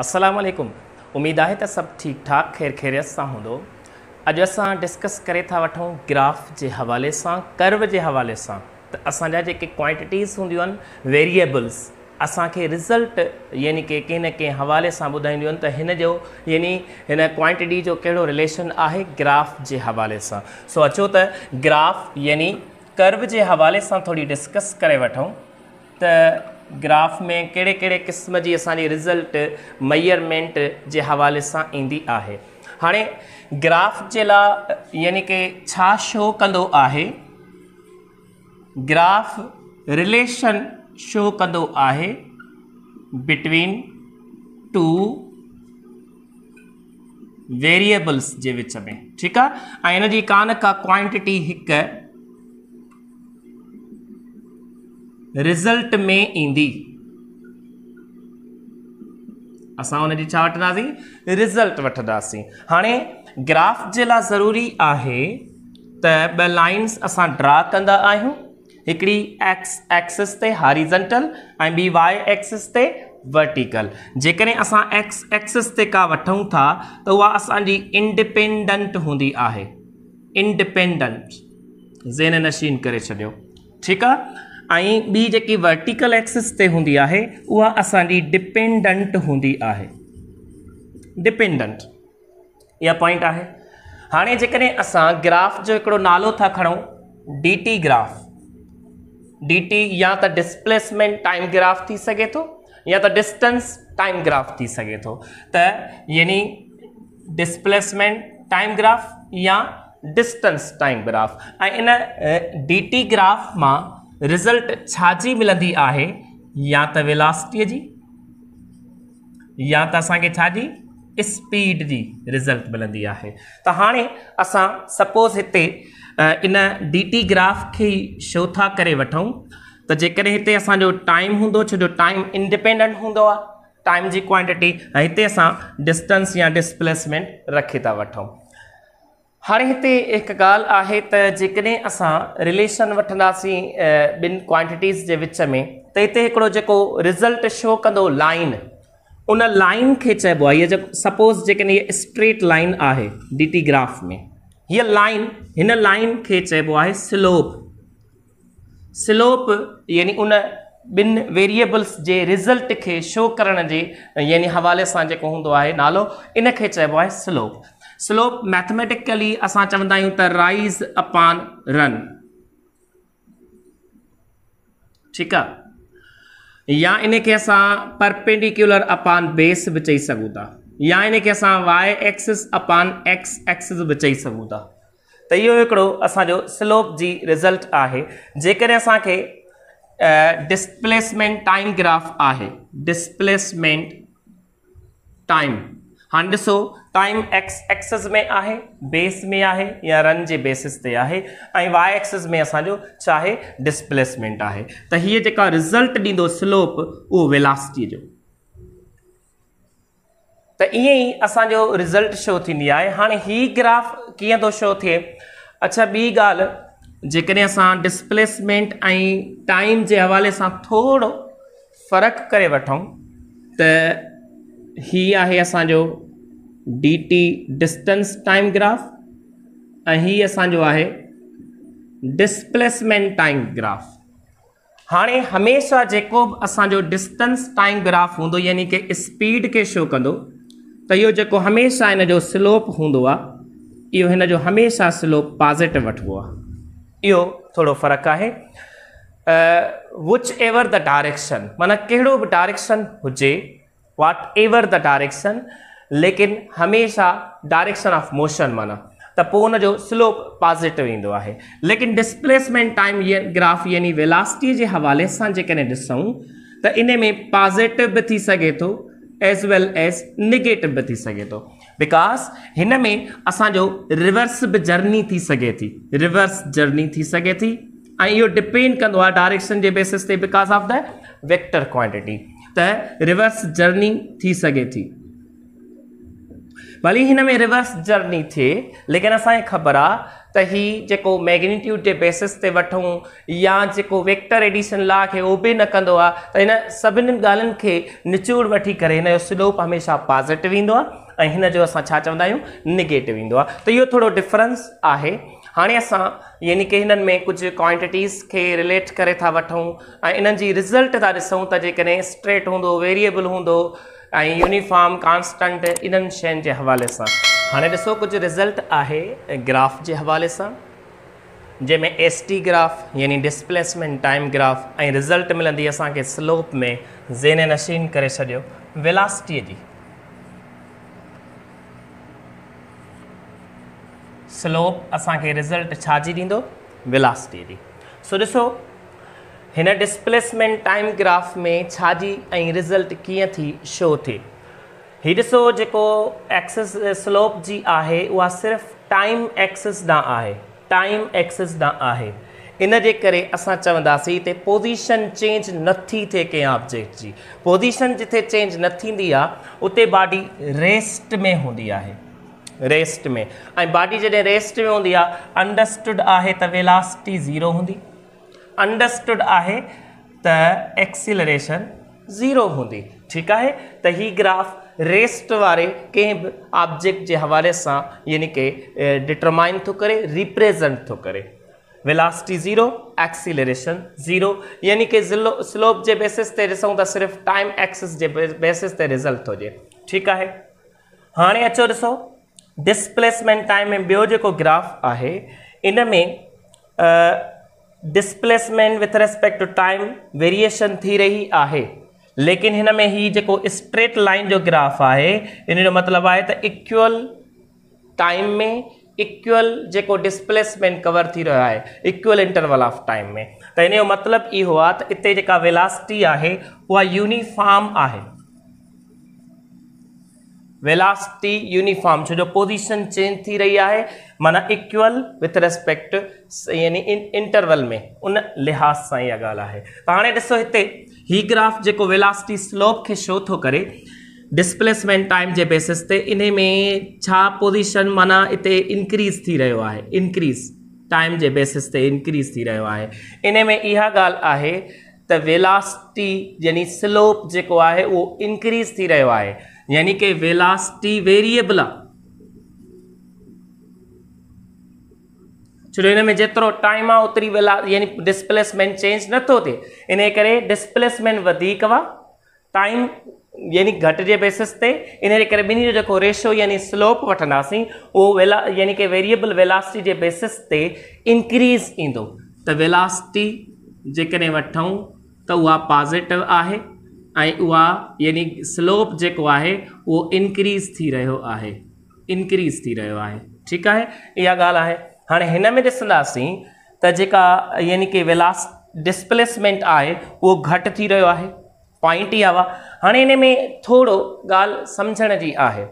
असलम उम्मीद है सब ठीक ठाक खैर खैरियत से होंद अज अस डिस्कस करे था वठूं ग्राफ के हवाले से कर्व के हवाले से असाजा असांजा जेके क्वांटिटीज़ हूंदियूं आहिनि वेरिएबल्स असांखे रिज़ल्ट यानी कि कंहिं न कंहिं हवाले से ॿुधाईंदियूं तो त हिन जो यानी हिन क्वांटिटी जो कड़ो रिलेशन आहे ग्राफ के हवाले से सो अचो त ग्राफ यानी कर्व के हवाले से थोड़ी डिस्कस कर वठूं ग्राफ में कहिड़े कहिड़े क़िस्म जी असांजी रिज़ल्ट मयरमेंट जे हवाले सां ईंदी आहे हाणे ग्राफ जे लाइ यानी कि छा शो कंदो आहे ग्राफ रिलेशन शो कंदो आहे बिटवीन टू वेरिएबल्स जे विच में ठीकु आहे ऐं इन जी का का क्वांटिटी हिकु रिज़ल्ट में ईंदी असां जी छा वठंदासीं रिज़ल्ट वठंदासीं हाणे ग्राफ जे लाइ ज़रूरी आहे त ॿ लाइन्स असां ड्रा कंदा आहियूं हिकिड़ी एक्स एक्सिस ते हारीजेंटल ऐं ॿी वाए एक्सिस ते वर्टिकल जेकॾहिं असां एक्स एक्सिस ते का वठूं था त उहा असांजी इंडिपेंडेंट हूंदी आहे ज़ेन नशीन करे छॾियो ठीकु आहे ऐं ॿी जेकी वर्टिकल एक्सिस ते हूंदी आहे उहा असांजी डिपेंडंट हूंदी आहे डिपेंडंट इहा पॉइंट आहे हाणे जेकॾहिं असां ग्राफ जो हिकिड़ो नालो था खणूं डी टी या त टाइम ग्राफ थी सघे थो या त डिस्टेंस टाइम ग्राफ थी सघे थो त यानी टाइम ग्राफ या डिस्टेंस टाइम ग्राफ ऐं इन डी टी ग्राफ मां रिज़ल्ट छाजी मिलंदी आहे या त विलासिटीअ जी या त असांखे छा जी स्पीड जी रिज़ल्ट मिलंदी आहे त हाणे असां सपोज़ हिते इन डी टी ग्राफ खे ई छो था करे वठूं त जेकॾहिं हिते असांजो टाइम हूंदो छो जो टाइम इंडिपेंडेंट हूंदो आहे टाइम जी क्वांटिटी ऐं हिते असां डिस्टेंस या डिस्प्लेसमेंट रखी था वठूं हर हिते हिकु ॻाल्हि आहे त जेकॾहिं असां रिलेशन वठंदासीं ॿिनि क्वांटिटीज़ जे विच में त हिते हिकिड़ो जेको रिज़ल्ट शो कंदो लाइन उन लाइन खे चइबो आहे इहा जेको सपोस जेकॾहिं इहे स्ट्रेट लाइन आहे डिटीग्राफ में हीअ लाइन हिन लाइन खे चइबो आहे स्लोप स्लोप यानी उन ॿिनि वेरिएबल्स जे रिज़ल्ट खे शो करण जे यानी हवाले सां जेको हूंदो आहे नालो इन चइबो आहे स्लोप स्लोप मैथमेटिकली असां चवंदा आहियूं त राइज़ अपान रन ठीकु आहे या इन इनखे असां परपेंडिक्युलर अपान बेस बि चई सघूं था या इनखे असां वाए एक्सिस अपान एक्स एक्सिस बि चई सघूं था त इहो हिकिड़ो असांजो स्लोप जी रिज़ल्ट आहे जेकॾहिं असांखे टाइम ग्राफ आहे डिस्प्लेसमेंट टाइम हाणे ॾिसो टाइम एक्स एक्सिस में आहे बेस में आहे या रन जे बेसिस ते आहे ऐं वाई एक्सिस में असांजो छा आहे डिसप्लेसमेंट आहे त हीअ जेका रिज़ल्ट ॾींदो स्लोप उहो विलास्टीअ जो त ईअं ई असांजो रिज़ल्ट शो थींदी आहे हाणे हीअ ग्राफ कीअं थो शो थिए अच्छा ॿी ॻाल्हि जेकॾहिं असां डिस्प्लेसमेंट ऐं टाइम जे हवाले सां थोरो फ़र्क़ु करे वठूं त हीअ आहे असांजो D T distance time graph ऐं हीअ असांजो आहे डिसप्लेसमेंट टाइमग्राफ हाणे हमेशह जेको बि असांजो डिस्टेंस टाइम ग्राफ हूंदो यानी कि स्पीड खे शो कंदो त इहो जेको हमेशह हिन जो स्लोप हूंदो आहे इहो जो हमेशह स्लोप पॉज़िटिव वठिबो आहे इहो थोरो फ़र्क़ु आहे वच एवर द डायरेक्शन माना कहिड़ो बि डायरेक्शन हुजे वॉट एवर द डायरेक्शन लेकिन हमेशा डायरेक्शन ऑफ मोशन माना त पोइ उनजो स्लोप पॉज़िटिव ईंदो आहे लेकिन डिस्प्लेसमेंट टाइम ग्राफ यानी वेलासिटी जे हवाले सां जेकॾहिं ॾिसूं त इन में पॉज़िटिव बि थी सघे थो एज़ वेल एज़ निगेटिव बि थी सघे थो बिकॉज़ हिन में असांजो रिवर्स बि जर्नी थी सघे थी रिवर्स जर्नी थी सघे थी ऐं इहो डिपेंड कंदो आहे डाइरेक्शन जे बेसिस ते because of the vector quantity त रिवर्स जर्नी थी सघे थी भली हिन में रिवर्स जर्नी थिए लेकिन असांखे ख़बर आहे त हीउ जेको मैगनीट्यूट जे बेसिस ते वठूं या जेको वेक्टर एडिशन ला खे उहो बि न कंदो आहे त हिन सभिनीनि ॻाल्हियुनि खे निचूड़ वठी करे हिन जो स्लोप हमेशह पॉज़िटिव ईंदो आहे ऐं हिन जो असां छा चवंदा आहियूं निगेटिव ईंदो आहे त इहो थोरो डिफ्रेंस आहे हाणे असां यानि कि हिननि में कुझु क्वांटिटीज़ खे रिलेट करे था वठूं ऐं इन्हनि जी रिज़ल्ट था ॾिसूं त जेकॾहिं स्ट्रेट हूंदो वेरिएबल हूंदो ऐं यूनिफॉर्म कांस्टेंट इन्हनि शयुनि जे हवाले सां हाणे ॾिसो कुझु रिज़ल्ट आहे ग्राफ जे हवाले सां जंहिंमें एस टी ग्राफ यानी डिस्प्लेसमेंट टाइम ग्राफ ऐं रिज़ल्ट मिलंदी असांखे स्लोप में ज़ेन नशीन करे छॾियो विलासतीअ जी स्लोप असांखे रिज़ल्ट छाजी ॾींदो विलास्टीअ जी सो ॾिसो हिन डिस्प्लेसमेंट टाइम ग्राफ में छाजी ऐं रिज़ल्ट कीअं थी शो थी ही ॾिसो जेको एक्सिस स्लोप जी आहे उहा सिर्फ़ु टाइम एक्सिस ॾांहुं आहे टाइम एक्सिस ॾांहुं आहे इन जे करे असां चवंदासीं हिते पोज़ीशन चेंज नथी थिए कंहिं ऑब्जेक्ट जी पोज़ीशन जिथे चेंज न थींदी आहे उते बॉडी रेस्ट में हूंदी आहे रेस्ट में ऐं बॉडी जॾहिं रेस्ट में हूंदी आहे अंडरस्टुड आहे त वेलासिटी ज़ीरो हूंदी अंडरस्टुड आहे त एक्सीलरेशन ज़ीरो हूंदी ठीकु आहे त हीअ ग्राफ रेस्ट वारे कंहिं बि ऑब्जेक्ट जे हवाले सां यानी के डिटरमाइन थो करे रिप्रेज़ेंट थो करे विलासिटी ज़ीरो एक्सीलरेशन ज़ीरो यानी कि ज़िलो स्लोप जे बेसिस ते ॾिसूं त सिर्फ़ु टाइम एक्सिस जे बेसिस ते रिज़ल्ट हुजे ठीकु आहे हाणे अचो ॾिसो डिसप्लेसमेंट टाइम में ॿियो जेको ग्राफ आहे इन में displacement with respect to time variation थी रही आहे लेकिन इन में ही जो स्ट्रेट लाइन जो ग्राफ आहे इन मतलब मतिलबु आहे इक्वल टाइम में इक्वल जो डिस्प्लेसमेंट कवर थी रहा है इक्वल इंटरवल ऑफ टाइम में तो इन मतलब मतिलबु इहो आहे त है वेलासिटी यूनिफॉर्म है वेलासिटी यूनिफॉर्म छो जो पोज़ीशन चेंज थी रही आहे माना इक्वल विथ रेस्पेक्ट यानी इन इंटरवल में उन लिहाज़ सां इहा ॻाल्हि आहे हाणे ॾिसो हिते ही ग्राफ जेको वेलासिटी स्लोप खे शो थो करे डिस्प्लेसमेंट टाइम जे बेसिस ते इन में छा पोज़ीशन माना हिते इंक्रीज़ थी रहियो आहे इंक्रीज़ टाइम जे बेसिस ते इंक्रीज़ थी रहियो आहे इन में इहा ॻाल्हि आहे त विलास्टी यानी स्लोप जेको आहे उहो इंक्रीज़ थी रहियो आहे यानी कि वेलासिटी वेरिएबल आहे छो जो में जेतिरो टाइम आहे वेला यानी डिस्प्लेसमेंट चेंज नथो थिए इन करे डिस्प्लेसमेंट वधीक आहे टाइम यानी घटि जे बेसिस ते इनजे करे ॿिन्ही जो जेको रेशो यानी स्लोप वठंदासीं उहो वेला यानी कि वेरिएबल वेलासिटी जे बेसिस ते इंक्रीज़ ईंदो त वेलासिटी जेकॾहिं वठूं त उहा पॉज़िटिव आहे ऐं उहा यानी स्लोप जेको आहे उहो इंक्रीज़ थी रहियो आहे इनक्रीज़ थी रहियो आहे ठीकु आहे इहा ॻाल्हि आहे हाणे हिन में ॾिसंदासीं त जेका यानी की विलास डिस्प्लेसमेंट आहे उहो घटि थी रहियो आहे पॉइंट इहा हाणे हिन में थोरो ॻाल्हि सम्झण जी आहे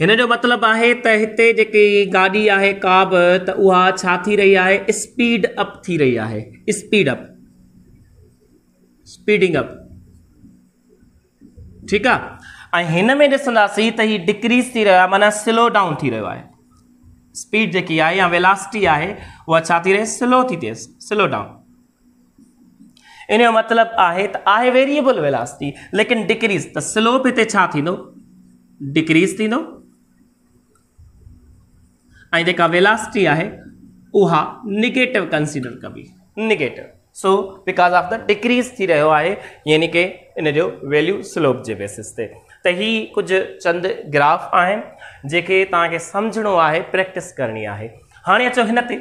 हिन जो मतिलबु आहे त हिते जेकी गाॾी आहे काब त उहा छा थी रही आहे स्पीड अप थी रही आहे स्पीड अप स्पीडिंग अप ठीकु आहे ऐं हिन में ॾिसंदासीं त हीअ डिक्रीज़ थी रहियो आहे माना स्लो डाउन थी रहियो आहे स्पीड जेकी आहे या वेलासिटी आहे उहा छा थी रहे स्लो थी थिए स्लो डाउन इन जो मतिलबु आहे त आहे वेरिएबल वेलासिटी लेकिन डिक्रीज़ त स्लोप हिते छा थींदो डिक्रीज़ थींदो ऐं जेका वेलासिटी आहे उहा निगेटिव कंसीडर कबी negative so because of the decrease थी रो है यानी कि इन जो वैल्यू स्लोप के बेसिस से त इहे कुझु चंद ग्राफ आहिनि जेके तव्हांखे समुझणो आहे प्रैक्टिस करनी है हाँ अचो इन ते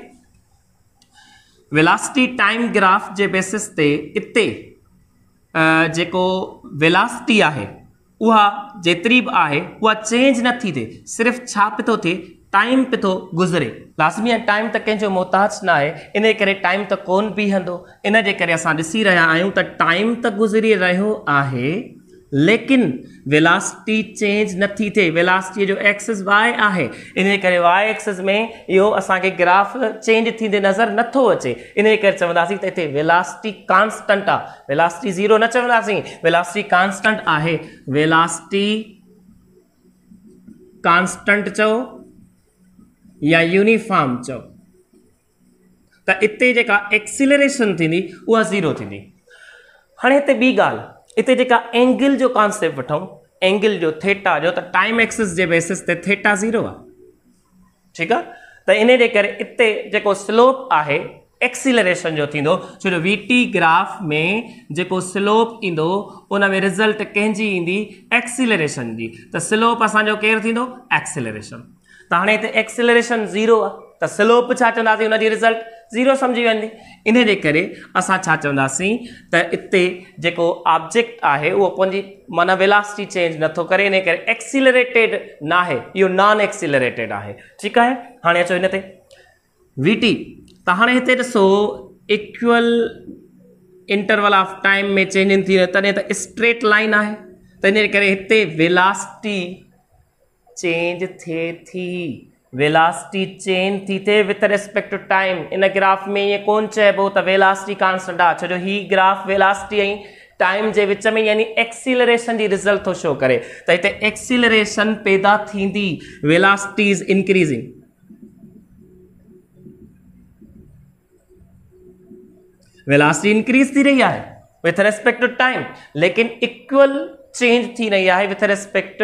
टाइम ग्राफ के बेसिस से इते जो विलासती है उहा जेतिरी बि आहे उहा चेंज नथी थिए सिर्फ़ु छा पियो थो थिए टाइम पे तो गुजरे लाजमी है टाइम तो कंहिंजो मोहताज ना है इन कर टाइम तो को बीहंदो इन करे रहा ॾिसी रहिया टाइम तो गुज़री रो है लेकिन विलासिटी चेंज नथी थे विलासिटी जो एक्सिस वाए आहे इन कर वाई एक्सिस में यो असांखे ग्राफ चेंज थे नज़र नथो अचे इन कर चवी तो इतने विलासिटी कॉन्स्टंट आ विलासिटी ज़ीरो न चवी विलासिटी कॉन्स्टंट आहे विलासिटी कॉन्स्टंट चो या यूनिफॉर्म चओ त हिते जेका एक्सीलरेशन थींदी उहा ज़ीरो थींदी हाणे हिते ॿी ॻाल्हि हिते जेका एंगल जो कॉन्सेप्ट वठूं एंगल जो थेटा जो त टाइम एक्सिस जे बेसिस ते थेटा ज़ीरो आहे ठीकु आहे त इन जे करे इते जेको स्लोप आहे एक्सिलेरेशन जो थींदो छो जो वी टी ग्राफ में जेको स्लोप ईंदो उन में रिज़ल्ट कंहिंजी ईंदी एक्सिलेरेशन जी त स्लोप असांजो केरु थींदो एक्सिलेरेशन त हाणे हिते एक्सिलरेशन ज़ीरो आहे त स्लोप छा चवंदासीं हुनजी रिज़ल्ट ज़ीरो सम्झी वेंदी इनजे करे असां छा चवंदासीं त हिते जेको ऑब्जेक्ट आहे उहो पंहिंजी मन विलासिटी चेंज नथो करे इन करे एक्सिलरेटेड न आहे इहो नॉन एक्सिलरेटेड आहे ठीकु आहे हाणे अचो हिन ते वी टी त हाणे हिते ॾिसो इक्वल इंटरवल ऑफ टाइम में चेंजिंग थी तॾहिं त स्ट्रेट लाइन आहे त इन करे हिते change थे थी वेलासिटी चेंज थी थे विथ रिस्पेक्ट टू टाइम इन ग्राफ में ये कौन च है वेलासिटी कांस्टेंट आ छो ही ग्राफ वेलासिटी आई टाइम जे विच में यानी एक्सीलरेशन जी रिज़ल्ट थो शो करे त हिते एक्सीलरेशन पैदा थींदी velocity is increasing velocity increase थी रही है विथ रेस्पेक्ट टू टाइम लेकिन इक्वल चेंज थी रही है विथ रिस्पेक्ट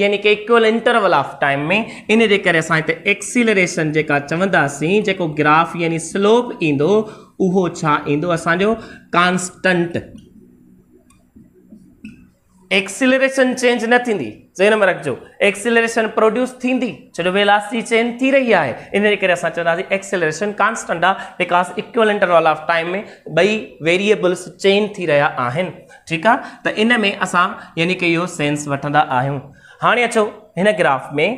यानी कि इक्वल इंटरवल ऑफ टाइम में इन जे करे असां हिते एक्सीलरेशन जेका चवंदासीं जेको ग्राफ यानी स्लोप ईंदो उहो छा ईंदो एक्सिलेशन चेंज न थींदी चई में रखिजो एक्सिलेशन प्रोड्यूस थींदी छो जो वेलासिटी चेंज थी रही आहे इन जे करे असां चवंदासीं एक्सिलेशन कॉन्स्टेंट आहे because equal interval of time में ॿई वेरिएबल्स चेंज थी रहिया आहिनि ठीकु आहे त इन में असां यानी की इहो सेंस वठंदा आहियूं हाणे अचो हिन ग्राफ में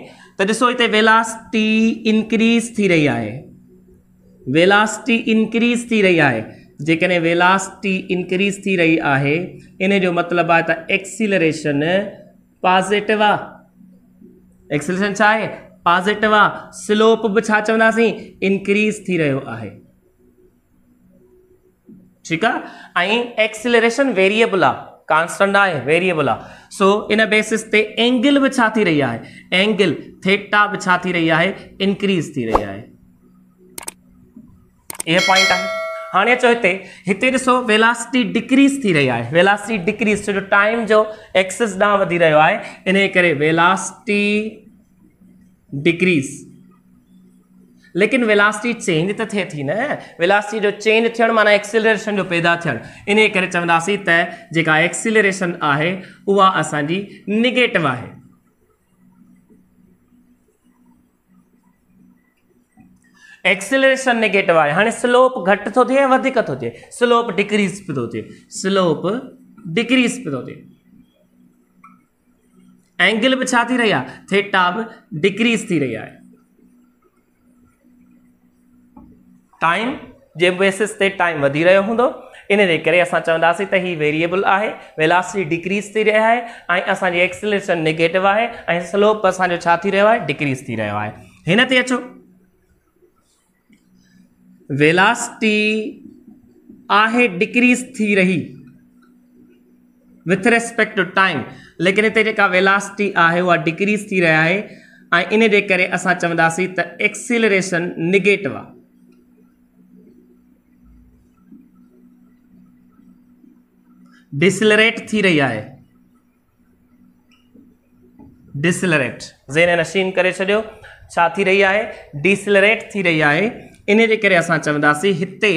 त ॾिसो हिते वेलासिटी इनक्रीज़ थी रही आहे वेलासिटी इनक्रीज़ थी रही आहे जेकॾहिं वेलासिटी इनक्रीज़ थी रही आहे इन जो मतिलबु आहे त एक्सीलरेशन पॉज़िटिव आहे एक्सीलरेशन छा आहे पॉज़िटिव आहे स्लोप बि छा चवंदासीं इनक्रीज़ थी रहियो आहे ठीकु आहे ऐं एक्सीलरेशन वेरिएबल आहे कॉन्स्टंट आहे वेरिएबल आहे सो इन बेसिस ते एंगल बि छा थी रही आहे एंगल थेटा बि छा थी रही आहे इनक्रीज़ थी रही आहे इहे पॉइंट आहे हाँ अचो इतने हिते ॾिसो वेलासिटी डिक्रीज़ थी रही है वेलासिटी डिक्रीज़ छो टाइम जो एक्सेस ॾांहुं वधी रहियो आहे इनजे करे डिक्रीज़ लेकिन वेलासिटी चेंज तो थे थी न वेलासिटी जो चेंज थियणु माना एक्सिलेशन जो पैदा थियणु इन कर चवंदी तक एक्सिलेशन है वह आहे उहा निगेटिव आहे एक्सेलरेशन नेगेटिव आहे हाणे स्लोप घटि थो थिए वधीक थो थिए स्लोप डिक्रीज़ बि थो थिए स्लोप डिक्रीज़ बि थो थिए एंगल बि छा थी रही आहे थिटा बि डिक्रीज़ थी रही आहे टाइम जे बेसिस ते टाइम वधी रहियो हूंदो इनजे करे असां चवंदासीं त हीअ वेरिएबल आहे वेलासिटी डिक्रीज़ थी रहिया आहे ऐं असांजी एक्सिलेशन नेगेटिव आहे ऐं स्लोप असांजो छा थी रहियो आहे डिक्रीज़ थी रहियो आहे हिन ते अचो वेलासिटी आहे डिक्रीज़ थी रही विथ रिस्पेक्ट टू टाइम लेकिन हिते जेका वेलासिटी आहे उहा डिक्रीज़ थी रही आहे ऐं इन जे करे असां चवंदासीं त एक्सिलरेशन निगेटिव आहे नशीन करे छॾियो छा थी रही आहे डिसलरेट थी रही आहे इन जे करे असां चवंदासीं हिते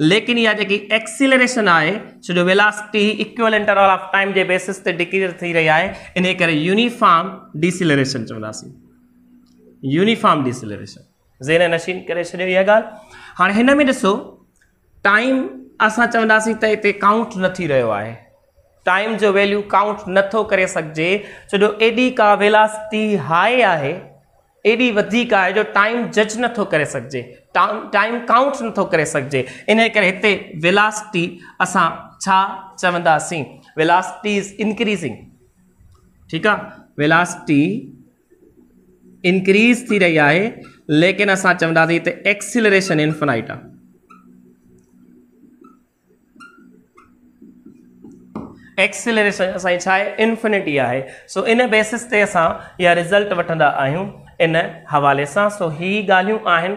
लेकिन इहा जेकी एक्सीलरेशन आहे छो जो velocity equal interval of time जे बेसिस ते डिक्रीज़ थी रही आहे इन करे यूनिफॉर्म डिसीलरेशन चवंदासीं यूनिफॉर्म डिसीलरेशन ज़ेन नशीन करे छॾियो इहा ॻाल्हि हाणे हिन में ॾिसो टाइम असां चवंदासीं त हिते काउंट न थी रहियो आहे टाइम जो वैल्यू काउंट नथो करे सघिजे छो जो एॾी का वेलासिटी हाई आहे एॾी वधीक आहे जो टाइम जज नथो करे सघिजे टाउ टाइम काउंट नथो करे सघिजे इन करे हिते विलास्टी असां छा चवंदासीं विलासटी इज़ इंक्रीज़िंग ठीकु आहे विलासटी इंक्रीज़ थी रही आहे लेकिन असां चवंदासीं हिते एक्सिलरेशन इन्फिनाइट आहे एक्सिलेरेशन असांजी छा आहे इनफिनिटी आहे सो इन बेसिस ते असां इहा रिज़ल्ट वठंदा आहियूं इन हवाले सां सो ही ॻाल्हियूं आहिनि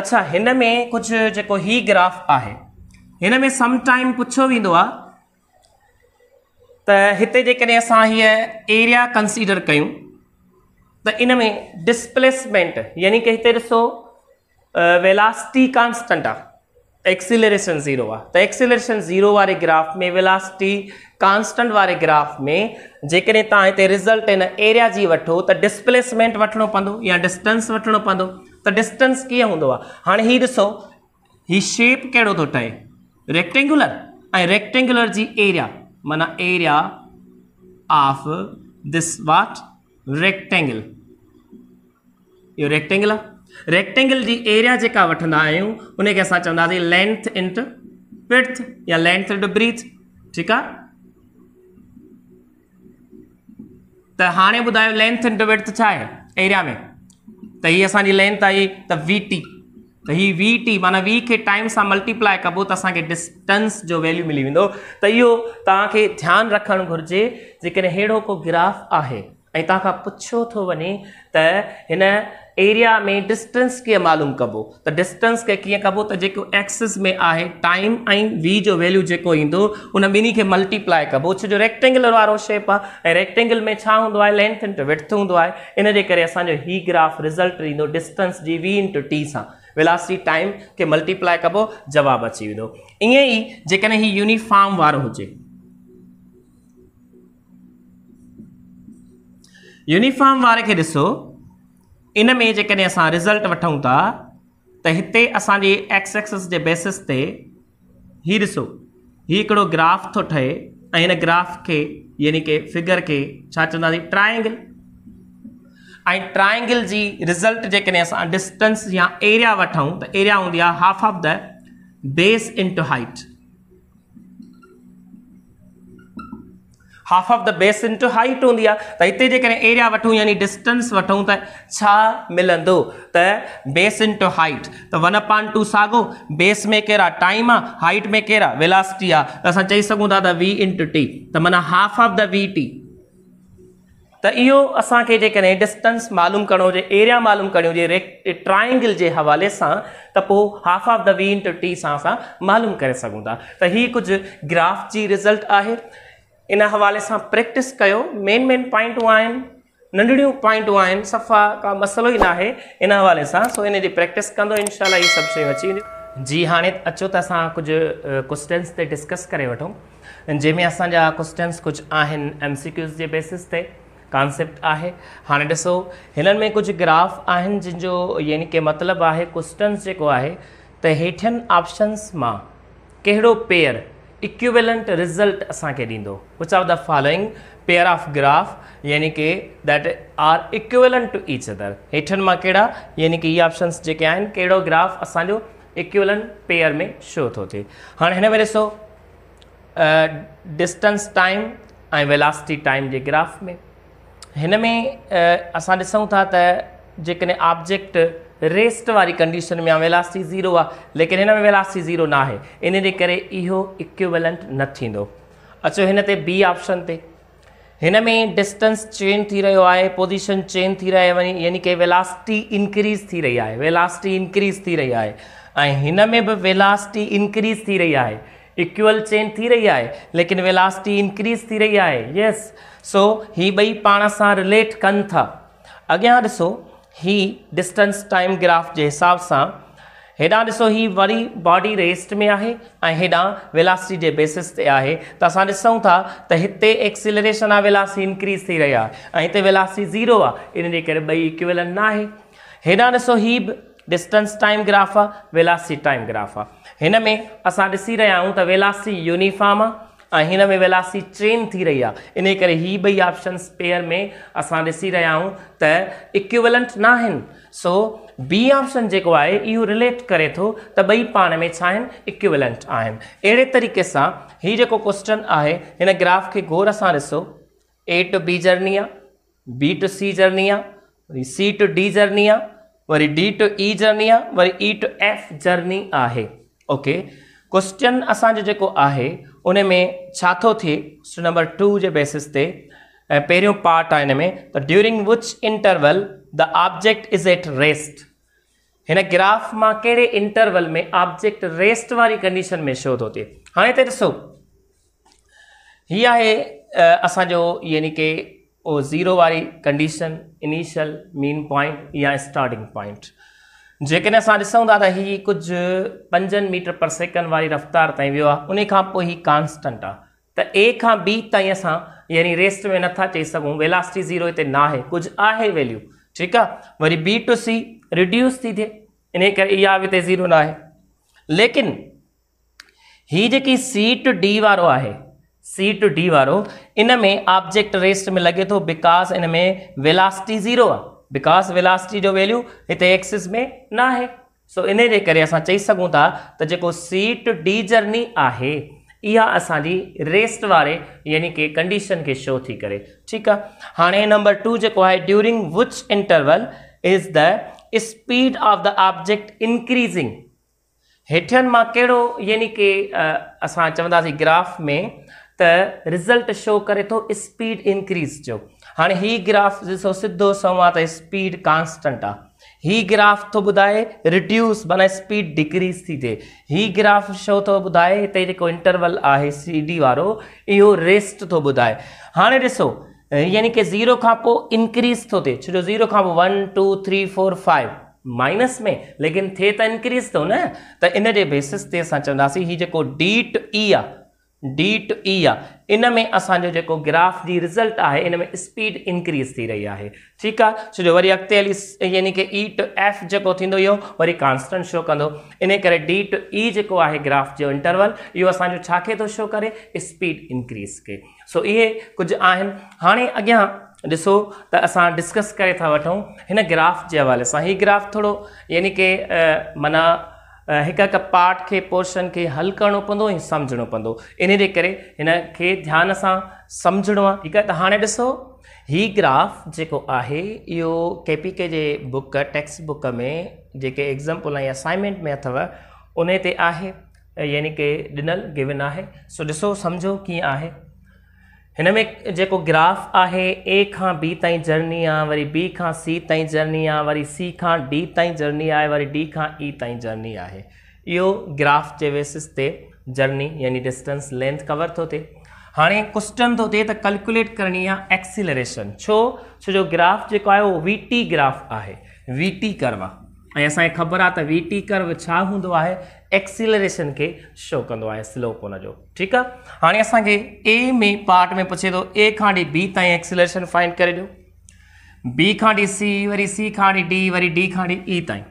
अच्छा हिन में कुझु जेको ही ग्राफ आहे हिन में सम टाइम पुछियो वेंदो आहे त हिते जेकॾहिं असां हीअ एरिया कंसीडर कयूं त इन में डिस्प्लेसमेंट यानी की हिते ॾिसो वेलासिटी कांस्टेंट आहे एक्सिलरेशन ज़ीरो आहे त एक्सिलरेशन ज़ीरो वारे ग्राफ में वेलासिटी कॉन्स्टेंट वारे ग्राफ में जेकॾहिं तव्हां हिते रिज़ल्ट इन एरिया जी वठो त डिस्प्लेसमेंट वठिणो पवंदो या डिस्टेंस वठिणो पवंदो त डिस्टेंस कीअं हूंदो आहे हाणे ही ॾिसो ही शेप कहिड़ो थो ठहे रेक्टेंगुलर ऐं रेक्टेंगुलर जी एरिया माना area of this what rectangle इहो रेक्टेंगल आहे रेक्टेंगल जी एरिया जेका वठंदा आहियूं उनखे असां चवंदासीं लेंथ इन टू या लेंथ इंट टू ब्रिथ ठीकु आहे त हाणे ॿुधायो लेंथ एंड इंटरव्यत छा आहे एरिया में त हीअ असांजी लेंथ आई त वी टी त हीअ वी टी माना वी खे टाइम सां मल्टीप्लाए कबो त असांखे डिस्टेंस जो वैल्यू मिली वेंदो त इहो तव्हांखे ध्यानु रखणु घुरिजे जेकॾहिं अहिड़ो को ग्राफ आहे ऐं तव्हां खां पुछियो थो वञे त हिन एरिया में डिस्टेंस कीअं मालूम कबो त डिस्टेंस खे कीअं कबो त जेको एक्सिस में आहे टाइम ऐं वी जो वैल्यू जेको ईंदो उन ॿिन्ही खे मल्टीप्लाई कबो छो जो रेक्टेंगुलर वारो शेप आहे ऐं रेक्टेंगल में छा हूंदो आहे लेंथ इंटू विट्थ हूंदो आहे इनजे करे असांजो हीउ ग्राफ रिज़ल्ट ईंदो डिस्टेंस जी वी इन टी सां विलासी टाइम खे मल्टीप्लाई कबो जवाबु अची वेंदो ईअं ई जेकॾहिं हीउ यूनिफॉर्म वारो हुजे यूनिफॉर्म वारे खे ॾिसो इन में जेकॾहिं असां रिज़ल्ट वठूं था त हिते असांजे एक्सेक्सेस जे बेसिस ते हीउ ॾिसो हीउ हिकिड़ो ग्राफ थो ठहे ऐं हिन ग्राफ खे यानी कि फिगर खे छा चवंदासीं ट्राइंगल ऐं ट्रांएंगल जी रिज़ल्ट जेकॾहिं असां डिस्टेंस या एरिया वठूं त एरिया हूंदी आहे half of the base into height half of the base into height हूंदी आहे त हिते जेकॾहिं एरिया वठूं यानी डिस्टेंस वठूं त छा मिलंदो त बेस इन हाइट त वन पॉइंट टू साॻियो बेस में कहिड़ा टाइम आ हाइट में कहिड़ा विलासिटी आहे असां चई सघूं था त वी इन टी त माना half of the V T त इहो असांखे जेकॾहिं डिस्टेंस मालूम करणो हुजे एरिया मालूम करिणी हुजे रेक ट्राइंगल जे हवाले सां त पोइ half of the V in T सां असां मालूम कर सघूं था त हीअ कुझु ग्राफ जी रिज़ल्ट है इन हवाले सां प्रैक्टिस कयो मेन मेन पॉइंटूं आहिनि नंढड़ियूं पॉइंटूं आहिनि सफ़ा का मसलो ई नाहे इन हवाले सां सो इन जी प्रैक्टिस कंदो इनशा इहे सभु शयूं अची वेंदियूं जी हाणे अचो त असां कुझु कोश्चन्स ते डिस्कस करे वठूं जंहिंमें असांजा क्वश्चन्स कुझु आहिनि एम सी क्यूज़ जे बेसिस ते कॉन्सेप्ट आहे हाणे ॾिसो हिननि में कुझु ग्राफ आहिनि जिनि जो यानी की मतिलबु आहे कोश्चन्स जेको आहे त हेठियुनि ऑपशन्स मां कहिड़ो पेयर इक्वेलेंट रिज़ल्ट असांखे ॾींदो are the following pair of graph यानी कि that are equivalent to each other हेठनि मां कहिड़ा यानी कि इहे ऑप्शन्स जेके आहिनि कहिड़ो ग्राफ असांजो इक्वेलंट पेयर में शो थो थिए हाणे हिन में ॾिसो डिस्टेंस टाइम ऐं वेलासिटी टाइम जे ग्राफ में हिन में असां ॾिसूं था त जेकॾहिं ऑब्जेक्ट रेस्ट वारी कंडीशन में आहे वेलासिटी ज़ीरो आहे लेकिन हिन में वेलासिटी ज़ीरो न आहे इनजे करे इहो इक्वलेंट न थींदो अचो हिन ते बी ऑप्शन ते हिन में डिस्टेंस चेंज थी रहियो आहे पोज़ीशन चेंज थी रहियो आहे यानी की विलासिटी इंक्रीज़ थी रही आहे वेलासिटी इंक्रीज़ थी रही आहे ऐं हिन में बि वेलासिटी इंक्रीज़ थी रही आहे इक्वल चेंज थी रही आहे लेकिन वेलासिटी इंक्रीज़ थी रही आहे यस सो ही ॿई पाण सां रिलेट कनि था अॻियां ॾिसो ही डिस्टेंस टाइम ग्राफ जे हिसाब सां हेॾां ॾिसो ही वरी बॉडी रेस्ट में आहे ऐं हेॾां विलासी जे बेसिस ते आहे त असां ॾिसूं था त हिते एक्सिलरेशन आहे विलासी इंक्रीज़ थी रही आहे ऐं हिते विलासी ज़ीरो आहे इनजे करे ॿई ना न आहे हेॾां ॾिसो हीअ बि डिस्टंस टाइमग्राफ आहे विलासी टाइमग्राफ आहे हिन में असां ॾिसी रहिया आहियूं त विलासी यूनिफॉर्म आ हिन में वेलासीं चेन थी रही आहे इन करे ही ॿई ऑप्शन्स पेयर में असां ॾिसी रहिया आहियूं त इक्विवेलेंट न सो बी ऑप्शन जेको आहे इहो रिलेट करे तो त पान में छा आहिनि इक्विवेलेंट आहिनि अहिड़े तरीक़े सां हीउ जेको क्वेश्चन आहे हिन ग्राफ के गोर सां ॾिसो A to B journey B to C journey आहे सी टू डी जर्नी वरी डी टू ई जर्नी वरी ई टू एफ जर्नी आहे ओके क्वेश्चन असो है उन में छा थो थिए नंबर टू जे बेसिस ते ऐं पहिरियों पाट आहे हिन में त during which interval the object is at rest हिन ग्राफ मां कहिड़े इंटरवल में ऑब्जेक्ट रेस्ट वारी कंडीशन में शो थो थिए हाणे त ॾिसो हीअ आहे असांजो यानि की उहो ज़ीरो वारी कंडीशन इनिशियल मेन पॉइंट या स्टार्टिंग पॉइंट जेकॾहिं असां ॾिसूं था त हीअ कुझु पंजनि मीटर पर सेकंड वारी रफ़्तार ताईं वियो आहे उन खां पोइ हीउ कॉन्स्टंट आहे त ए खां बी ताईं असां यानी रेस्ट में नथा चई सघूं वेलासटी ज़ीरो हिते न आहे कुझु आहे वैल्यू ठीकु आहे वरी बी टू सी रिड्यूस थी थिए इन करे इहा बि हिते ज़ीरो न आहे लेकिन हीअ जेकी सी टू डी वारो आहे सी टू डी वारो इन में ऑब्जेक्ट रेस्ट में लॻे थो बिकॉज़ इन में विलासटी ज़ीरो आहे बिकॉज वेलासिटी जो वैल्यू इतने एक्सिस में ना आहे सो इन जे चई सघूं सीट डी जर्नी आहे इहा असांजी रेस्ट वारे यानी कि कंडीशन के शो थी करे ठीकु आहे हाणे नंबर टू जो है during which interval is the speed of the object increasing हेठियनि मां कहिड़ो यानी कि असां चवंदासीं ग्राफ में त रिज़ल्ट शो करे थो स्पीड इंक्रीज़ जो हाणे ही ग्राफ ॾिसो सिधो सौ आहे त स्पीड कॉन्स्टंट आहे ही ग्राफ थो ॿुधाए रिड्यूस माना स्पीड डिक्रीज़ थी थिए ही ग्राफ छो थो ॿुधाए हिते जेको इंटरवल आहे सी डी वारो इहो रेस्ट थो ॿुधाए हाणे ॾिसो यानी की ज़ीरो खां पोइ इंक्रीज़ थो थिए छो जो ज़ीरो खां पोइ one two three four five minus में लेकिन थिए त इंक्रीज़ थो न त इन जे बेसिस ते असां चवंदासीं हीउ जेको डी टू ई आहे डी टू ई आहे इन में असांजो जेको ग्राफ जी रिज़ल्ट आहे इन में स्पीड इंक्रीज़ थी रही आहे ठीकु आहे छो जो वरी अॻिते हली यानी कि ई टू एफ जेको थींदो इहो वरी कॉन्स्टेंट शो कंदो इन करे डी टू ई जेको आहे ग्राफ जो इंटरवल इहो असांजो छाखे थो शो करे स्पीड इंक्रीज़ थिए सो इहे कुझु आहिनि हाणे अॻियां ॾिसो त असां डिस्कस करे था वठूं हिन ग्राफ जे हवाले सां हीअ ग्राफ थोरो यानी कि माना हिकु पार्ट खे पोर्शन खे हल करिणो पवंदो ऐं सम्झणो पवंदो इन जे करे हिन खे ध्यान सां समुझणो आहे ठीकु आहे त हाणे ॾिसो ही ग्राफ जेको आहे इहो के पी के जे बुक टेक्स्ट बुक में जेके एग्ज़ाम्पल ऐं असाइनमेंट में अथव उन ते आहे यानी की ॾिनल गिविन आहे सो ॾिसो सम्झो कीअं आहे हिन में जेको ग्राफ आहे ए खां बी ताईं जर्नी आहे वरी बी खां सी ताईं जर्नी आहे वरी सी खां डी ताईं जर्नी आहे वरी डी खां ई e ताईं जर्नी आहे इहो ग्राफ जे बेसिस ते जर्नी यानी डिस्टेंस लेंथ कवर थो थिए हाणे क्वेश्चन थो थिए त कैलकुलेट करणी आहे एक्सीलरेशन छो छो जो ग्राफ जेको आहे उहो वी टी ग्राफ आहे वी टी करवा ऐं असांखे ख़बर आहे त वी टी कव छा हूंदो आहे एक्सीलरेशन खे शो कंदो आहे स्लोप हुन जो ठीकु आहे हाणे असांखे ए में पार्ट में पुछे थो ए खां ॾींहुं बी ताईं एक्सीलरेशन फाइंड करे ॾियो बी खां ॾींहुं सी वरी सी खां ॾींहुं डी वरी डी खां ॾींहुं ई e ताईं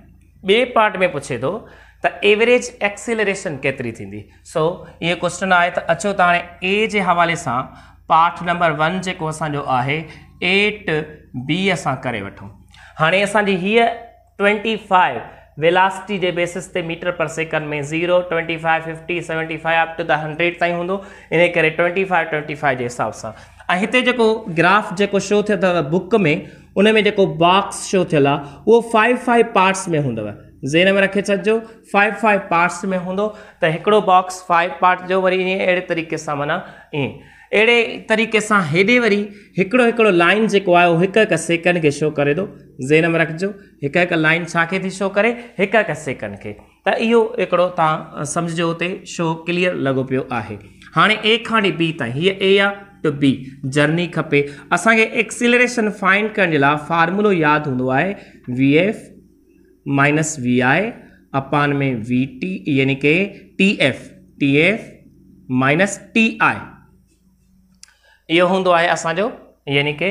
ॿिए पार्ट में पुछे थो त एवरेज एक्सीलरेशन केतिरी थींदी सो इहो क्वेश्चन आहे त अचो त हाणे ए जे हवाले सां पार्ट नंबर वन जेको असांजो आहे एट बी असां करे वठूं हाणे असांजी हीअ 25 वेलासिटी जे बेसिस ते मीटर पर सेकंड में 0 25 50 75 five up to the hundred ताईं हूंदो इन करे 25 25 जे हिसाब सां ऐं हिते जेको ग्राफ जेको शो थियो अथव बुक में उन में जेको बॉक्स शो थियलु आहे उहो फाइव फाइव पाट्स में हूंदो ज़ेन में रखे छॾिजो फाइव फाइव पार्ट्स में हूंदो त हिकिड़ो बॉक्स फाइव पार्ट जो वरी ईअं अहिड़े तरीक़े सां माना ईअं अहिड़े तरीक़े सां हेॾे वरी हिकिड़ो हिकिड़ो लाइन जेको आहे उहो हिकु हिकु सेकिंड खे शो करे थो ज़ेन में रखिजो हिकु हिकु लाइन छा थी शो करे हिकु हिकु सेकंड खे त इहो हिकिड़ो तव्हां सम्झि हुते शो क्लियर लॻो पियो आहे हाणे ए खां ॾींहुं बी ताईं हीअ ए आहे टू बी जर्नी खपे असांखे एक्सीलरेशन फाइंड करण जे लाइ फॉर्मुलो यादि हूंदो आहे V F minus V I अपान में वी टी यानी के T F T F minus T I इहो हूंदो आहे असांजो यानी कि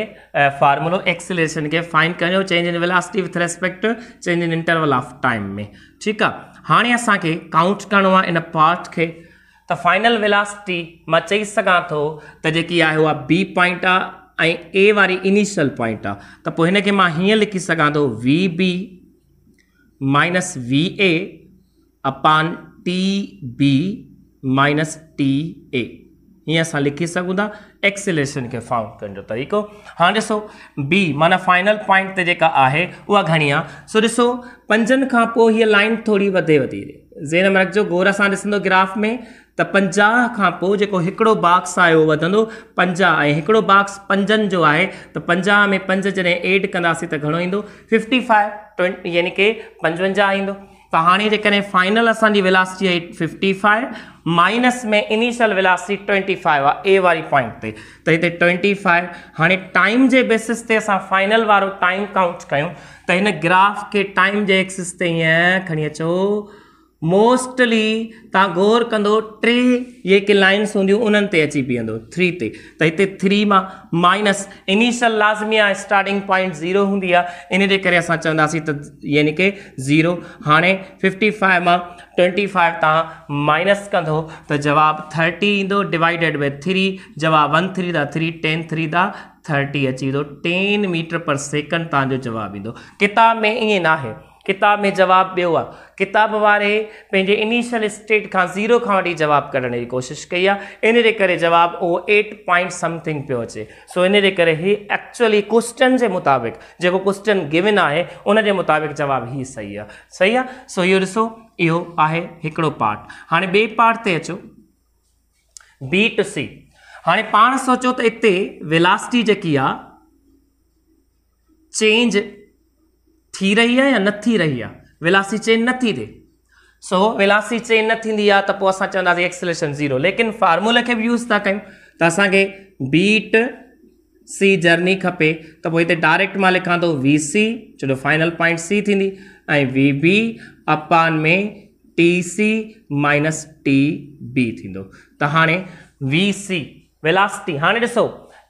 फॉर्मुलो एक्सलेशन खे फाइन करण change in velocity with respect change in interval of time में ठीकु आहे हाणे असांखे काउंट करिणो आहे इन पाट खे त फाइनल वेलासिटी मां चई सघां थो त जेकी आहे उहा बी पॉइंट आहे ऐं ए वारी इनिशियल पॉइंट आहे त पोइ हिन मां हीअं लिखी सघां थो V B minus V A अपान T B minus T A ईअं असां लिखी सघूं था एक्सलेशन खे फाउंट करण जो तरीक़ो हाणे ॾिसो बी माना फाइनल पॉइंट ते जेका आहे उहा घणी आहे सो ॾिसो पंजनि खां पोइ हीअ लाइन थोरी वधे वधी रहे ज़ेन जो गौर असां ॾिसंदो ग्राफ में त पंजाह खां पोइ जेको हिकिड़ो बॉक्स आहे उहो वधंदो पंजाह ऐं हिकिड़ो बॉक्स पंजनि जो आहे त पंजाह में पंज जॾहिं एड कंदासीं त घणो ईंदो फिफ्टी फाइव यानी की ईंदो त हाणे जेकॾहिं फाइनल असांजी विलासिटी आई फिफ्टी फाइव माइनस में इनिशियल विलासिटी ट्वेंटी फाइव आहे ए वारी पॉइंट ते त हिते ट्वेंटी फाइव हाणे टाइम जे बेसिस ते असां फाइनल वारो टाइम काउंट कयूं त हिन ग्राफ खे टाइम जे एक्सिस ते ईअं खणी अचो मोस्टली तव्हां गौर कंदो टे जेके लाइन्स हूंदियूं उन्हनि ते अची बीहंदो थ्री ते त हिते थ्री मां माइनस इनिशियल लाज़मी आहे स्टार्टिंग पॉइंट ज़ीरो हूंदी आहे इन जे करे असां चवंदासीं त यानी की ज़ीरो हाणे फिफ्टी फाइव मां ट्वेंटी फाइव तव्हां माइनस कंदो त जवाबु थर्टी ईंदो डिवाइडेड बाए थ्री जवाबु वन थ्री था थ्री टेन थ्री था थर्टी अची वेंदो टेन मीटर पर सेकंड तव्हांजो जवाबु ईंदो किताब में ईअं न आहे किताब में जवाब बो आहे किताब वे पंहिंजे इनिशियल स्टेट का ज़ीरो का वठी जवाबु करण जी कोशिशि कई है इन कर जवाब वो एट पॉइंट समथिंग पो अचे सो इन जे एक्चुअली क्वेश्चन के मुताबिक़ जो क्वेश्चन गिविन है उनके मुताबिक़ जवाब ही सही आहे सही आहे सो यो ॾिसो इहो आहे पार्ट हाँ बे पार्ट से अचो बी टू सी हाँ पा सोचो तो हिते वेलासिटी जी चेंज थी रही आहे या न थी रही आहे विलासी चैन नथी थिए सो so, विलासी चैन न थींदी आहे त पोइ असां चवंदासीं एक्सलेशन ज़ीरो लेकिन फार्मूले खे बि यूज़ था कयूं त असांखे बीट सी जर्नी खपे त पोइ हिते डायरेक्ट मां लिखां थो वी सी छो फाइनल पॉइंट सी थींदी ऐं वी बी अपान में T C minus T B थींदो त हाणे वी सी विलासती हाणे ॾिसो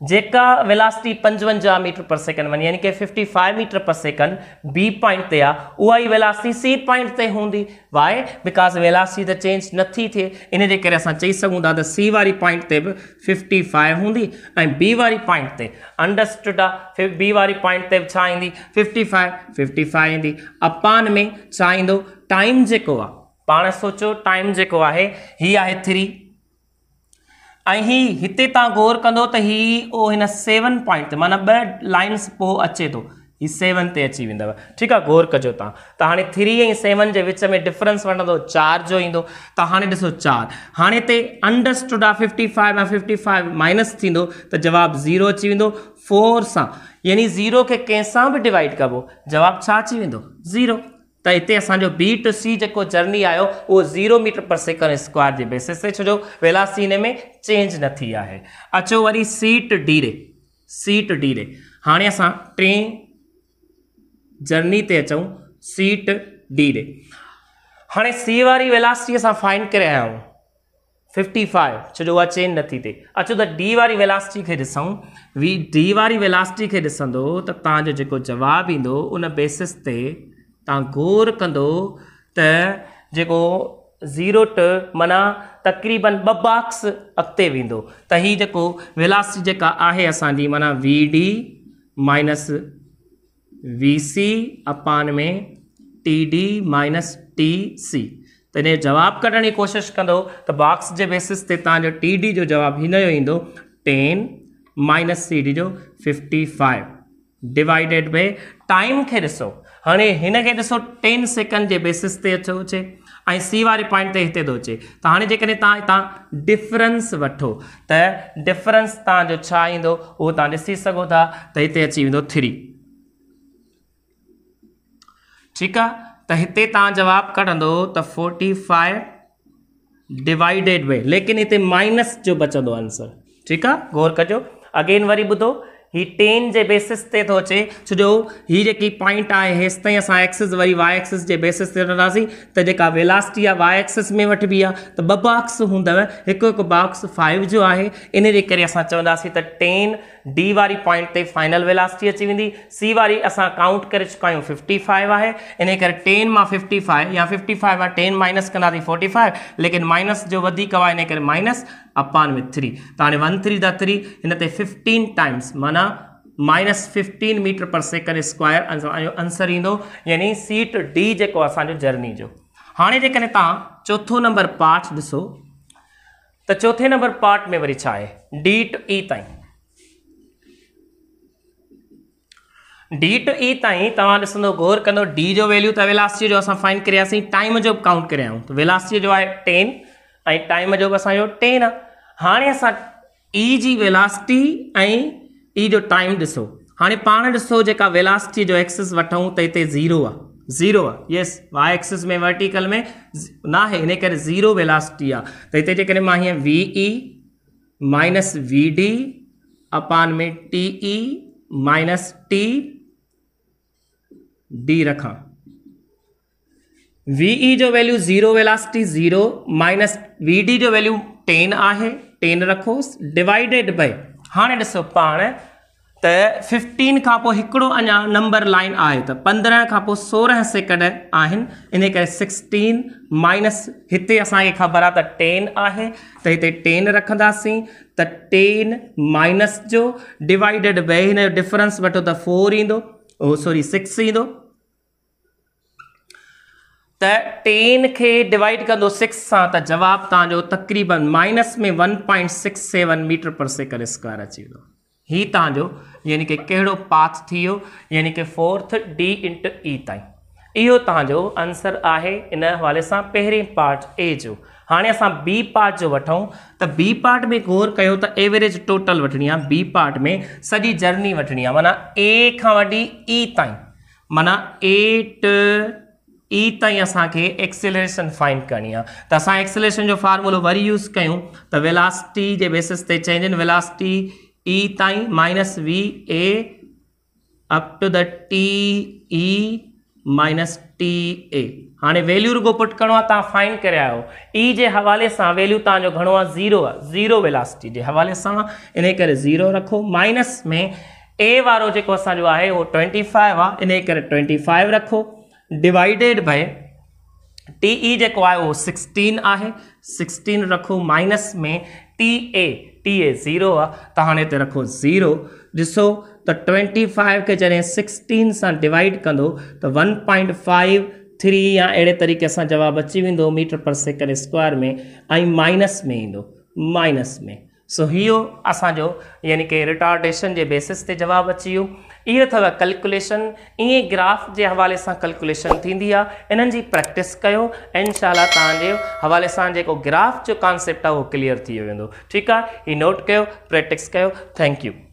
जेका वेलासिटी पंजवंजाहु मीटर पर सेकंड वञी यानी कि 55 मीटर पर सेकेंड बी पॉइंट ते आहे उहा वेलासिटी सी पॉइंट ते हूंदी वाए बिकॉज़ वेलासिटी त चेंज नथी थिए इन जे करे असां चई सघूं था सी वारी पॉइंट ते बि 55 हूंदी ऐं बी वारी पॉइंट ते अंडरस्टूड आहे बी वारी पॉइंट ते बि फिफ्टी फाइव फिफ्टी फाइव ईंदी अपान में टाइम जो पा सोचो टाइम जो है हीअ आहे थ्री ऐं हीअ हिते तव्हां ग़ौरु कंदो त हीअ उहो हिन सेवन पॉइंट ते माना ॿ लाइन्स पोइ अचे थो हीअ सेवन ते अची वेंदव ठीकु आहे गौर कजो तव्हां त हाणे थ्री ऐं सेवन जे विच में डिफरेंस वठंदो चारि जो ईंदो त हाणे ॾिसो चारि हाणे हिते अंडरस्टुड आहे फिफ्टी फाइव ऐं फिफ्टी फाइव माइनस थींदो त जवाबु ज़ीरो अची वेंदो फोर सां यानी ज़ीरो खे कंहिंसां बि डिवाइड कबो जवाबु छा अची वेंदो ज़ीरो त हिते असांजो बी टू सी जेको जर्नी आयो उहो zero metre per second square जे बेसिस ते छो जो विलासटी हिन में चेंज न थी आहे अचो वरी सीट डी रे सीट डी रे हाणे असां टे जर्नी ते अचूं सीट डी रे हाणे सी वारी वेलासी असां फाइन करे आया आहियूं फिफ्टी फाइव छो जो उहा चेंज नथी थिए अचो त डी वारी वेलासिटी खे ॾिसूं वी डी वारी वेलासिटी खे ॾिसंदो त तव्हांजो जेको जवाबु ईंदो उन बेसिस ते तव्हां गौर कंदो त जेको ज़ीरो ट माना तक़रीबन ॿ बॉक्स अॻिते वेंदो त हीउ जेको विलास जेका आहे असांजी माना V D minus V C अपान में T D minus T C त हिन जो जवाबु कढण जी कोशिशि कंदो त बॉक्स जे बेसिस ते तव्हांजो टी डी जो जवाबु हिन जो ईंदो टेन माइनस सी डी जो fifty five divided by time खे ॾिसो हाँ इनके ॾिसो टेन सेकेंड के बेसिस से अचो अचे और सी वाले पॉइंट से इतने तो अचे तो हाँ जेकॾहिं तव्हां हितां डिफ्रेंस वठो त डिफ्रेंस तव्हांजो छा ईंदो उहो था त हिते अची वो थ्री ठीक आहे त हिते तव्हां जवाबु तो फोर्टी फाइव डिवाइडेड वे लेकिन इतने माइनस जो बचो आंसर ठीक है ग़ौर कजो अगेन वरी बुदो हीअ टेन जे बेसिस ते थो अचे छोजो हीअ जेकी पॉइंट आहे हेसि ताईं असां एक्सिस वरी वाई एक्सिस जे बेसिस ते वठंदासीं त जेका वेलासटी आहे वाई एक्सिस में वठिबी आहे त ॿ बॉक्स हूंदव हिकु हिकु बाक्स फाइव जो आहे इन जे करे असां चवंदासीं त टेन डी वारी पॉइंट ते फाइनल वेलासटी अची वेंदी सी वारी असां काउंट करे चुका आहियूं फिफ्टी फाइव आहे इन करे टेन मां फिफ्टी फाइव या फिफ्टी फाइव आहे टेन माइनस कंदासीं फोर्टी फाइव लेकिन माइनस जो वधीक आहे इन करे माइनस upon with 3. താണി വൺ ത്രീ ദ ത്രീ ഇന്നത്തെ ഫിഫ്റ്റീൻ ടൈംസ് മന minus fifteen metre per second square answer ईंदो यानी सीट डी जेको असांजो हाँ जो हाणे नंबर पार्ट ॾिसो त चोथे नंबर पार्ट में वरी छा आहे डी टू ई ती डी टू ई ताईं तव्हां गौर कौ डी जो वैल्यू त वेलासीअ जो असां फाइन कर टाइम जो काउंट कर त जो है टेन ऐं टाइम जो बि असांजो टेन आहे हाणे असां ई e जी वेलासिटी ऐं ई e जो टाइम ॾिसो हाणे पाण ॾिसो जेका वेलासिटी जो एक्सिस वठूं त हिते ज़ीरो आहे ज़ीरो आहे येस वाई एक्सिस में वर्टिकल में न आहे हिन करे ज़ीरो वेलासिटी आहे त हिते जेकॾहिं मां हीअं V E minus V D अपान में T E minus T D रखां वी ई e जो value zero velocity zero minus V D जो वैल्यू टेन आहे टेन रखोसि डिवाइडेड बाए हाणे ॾिसो पाण त फिफ्टीन खां पोइ हिकिड़ो अञा नंबर लाइन आहे त पंद्रहं खां पोइ सोरहं सेकेंड आहिनि इन करे सिक्सटीन माइनस हिते असांखे ख़बर आहे त टेन आहे त हिते टेन रखंदासीं त टेन माइनस जो डिवाइडेड बे हिन जो डिफ्रेंस वठो त फोर ईंदो ओ सॉरी सिक्स ईंदो त टेन के डिवाइड कंदो सिक्स से जवाब तक तव्हांजो तक़रीबन माइनस में one point six seven metre per second square अची वेंदो ही तव्हांजो यानी की कहिड़ो पाथ थी वियो यानी की फोर्थ डी इंट ई ताईं इहो तव्हांजो आंसर आहे इन हवाले सां पहिरें पार्ट ए जो हाँ अस बी पार्ट जो वो तो बी पार्ट में गौर कयो average total V B part में सारी जर्नी वी आहे माना ए का वी ई ताईं माना एट ई ताईं असांखे एक्सेलरेशन फाइंड करिणी आहे त असां एक्सेलरेशन जो फार्मूलो वरी यूज़ कयूं त विलास्टी जे बेसिस ते चेंज इन विलास्टी ई ताईं minus V A up to the T E minus T A हाणे वैल्यू रुगो पुट करिणो आहे तव्हां फाइन करे आयो ई जे हवाले सां वैल्यू तव्हांजो घणो आहे ज़ीरो आहे ज़ीरो विलास्टी जे हवाले सां इन करे ज़ीरो रखो माइनस में ए वारो जेको असांजो आहे उहो ट्वैंटी फाइव आहे इनजे करे ट्वैंटी फाइव रखो डिवाइडेड बाय टी ई जेको आहे उहो सिक्सटीन आहे सिक्सटीन रखो माइनस में T A T A zero आहे त हाणे त रखो ज़ीरो ॾिसो त ट्वैंटी फाइव खे जॾहिं सिक्सटीन सां डिवाइड कंदो त वन पॉइंट फाइव थ्री या अहिड़े तरीक़े सां जवाबु अची वेंदो मीटर पर सेकंड स्क्वायर में ऐं माइनस में ईंदो माइनस में सो इहो असांजो यानी की रिटार्डेशन जे बेसिस ते जवाबु अची वियो इहो अथव कैलकुलेशन ईअं ग्राफ के हवाले से कैलकुलेशन थींदी इन इन्हनि प्रैक्टिस कर इनशाला तव्हांजे हवाले ग्राफ जो कॉन्सेप्ट आहे क्लियर थी वेंदो ठीकु आहे हीउ नोट कर प्रैक्टिस कर थैंक यू